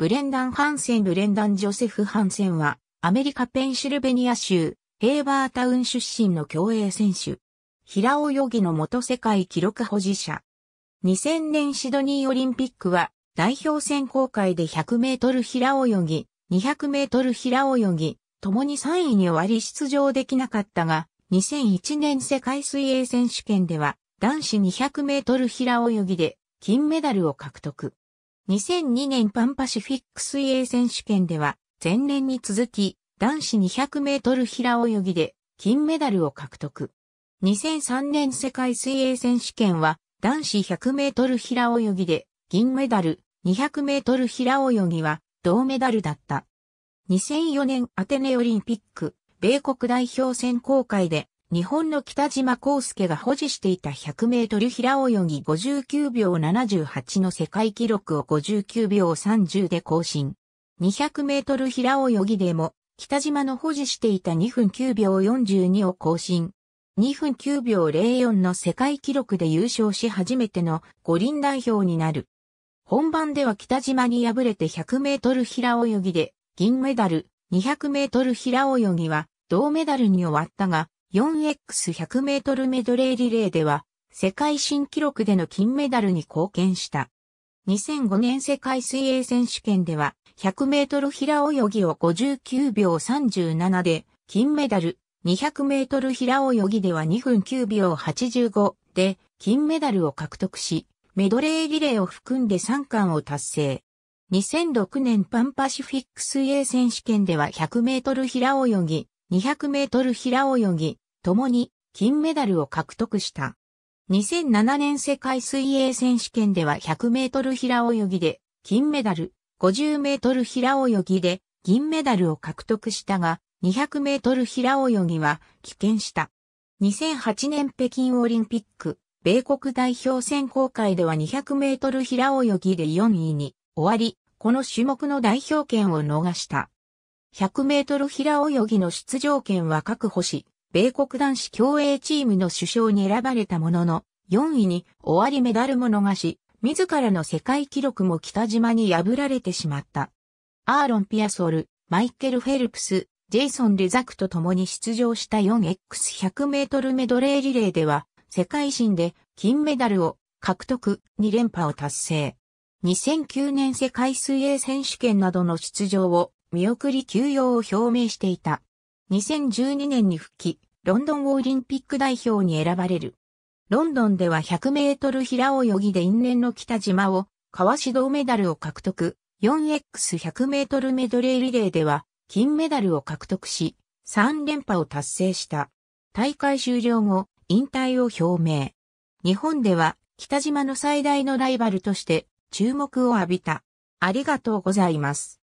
ブレンダン・ハンセンブレンダン・ジョセフ・ハンセンは、アメリカペンシルベニア州、ヘイバータウン出身の競泳選手。平泳ぎの元世界記録保持者。2000年シドニーオリンピックは、代表選考会で100メートル平泳ぎ、200メートル平泳ぎ、共に3位に終わり出場できなかったが、2001年世界水泳選手権では、男子200メートル平泳ぎで金メダルを獲得。2002年パンパシフィック水泳選手権では、前年に続き、男子200メートル平泳ぎで金メダルを獲得。2003年世界水泳選手権は男子100メートル平泳ぎで銀メダル、200メートル平泳ぎは銅メダルだった。2004年アテネオリンピック米国代表選考会で日本の北島康介が保持していた100メートル平泳ぎ59秒78の世界記録を59秒30で更新。200メートル平泳ぎでも、北島の保持していた2分9秒42を更新。2分9秒04の世界記録で優勝し初めての五輪代表になる。本番では北島に敗れて100メートル平泳ぎで銀メダル、200メートル平泳ぎは銅メダルに終わったが、4x100 メートルメドレーリレーでは、世界新記録での金メダルに貢献した。2005年世界水泳選手権では、100メートル平泳ぎを59秒37で、金メダル、200メートル平泳ぎでは2分9秒85で、金メダルを獲得し、メドレーリレーを含んで3冠を達成。2006年パンパシフィック水泳選手権では100メートル平泳ぎ、200メートル平泳ぎ、ともに金メダルを獲得した。2007年世界水泳選手権では100メートル平泳ぎで金メダル、50メートル平泳ぎで銀メダルを獲得したが、200メートル平泳ぎは棄権した。2008年北京オリンピック、米国代表選考会では200メートル平泳ぎで4位に終わり、この種目の代表権を逃した。100メートル平泳ぎの出場権は確保し、米国男子競泳チームの首相に選ばれたものの、4位に終わりメダルも逃し、自らの世界記録も北島に破られてしまった。アーロン・ピアソル、マイケル・フェルプス、ジェイソン・レザクと共に出場した 4x100 メートルメドレーリレーでは、世界新で金メダルを獲得2連覇を達成。2009年世界水泳選手権などの出場を見送り休養を表明していた。2012年に復帰、ロンドンオリンピック代表に選ばれる。ロンドンでは100メートル平泳ぎで因縁の北島を、かわし銅メダルを獲得、4x100 メートルメドレーリレーでは、金メダルを獲得し、3連覇を達成した。大会終了後、引退を表明。日本では、北島の最大のライバルとして、注目を浴びた。ありがとうございます。